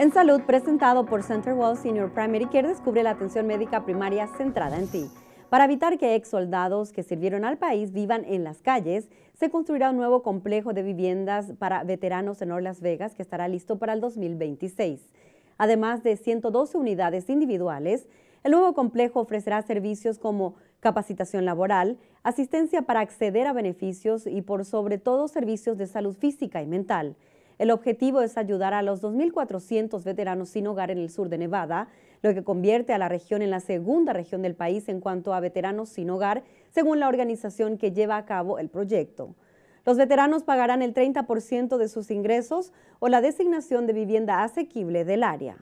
En Salud, presentado por Center CenterWell Senior Primary Care, descubre la atención médica primaria centrada en ti. Para evitar que ex soldados que sirvieron al país vivan en las calles, se construirá un nuevo complejo de viviendas para veteranos en Las Vegas que estará listo para el 2026. Además de 112 unidades individuales, el nuevo complejo ofrecerá servicios como capacitación laboral, asistencia para acceder a beneficios y por sobre todo servicios de salud física y mental. El objetivo es ayudar a los 2.400 veteranos sin hogar en el sur de Nevada, lo que convierte a la región en la segunda región del país en cuanto a veteranos sin hogar, según la organización que lleva a cabo el proyecto. Los veteranos pagarán el 30% de sus ingresos o la designación de vivienda asequible del área.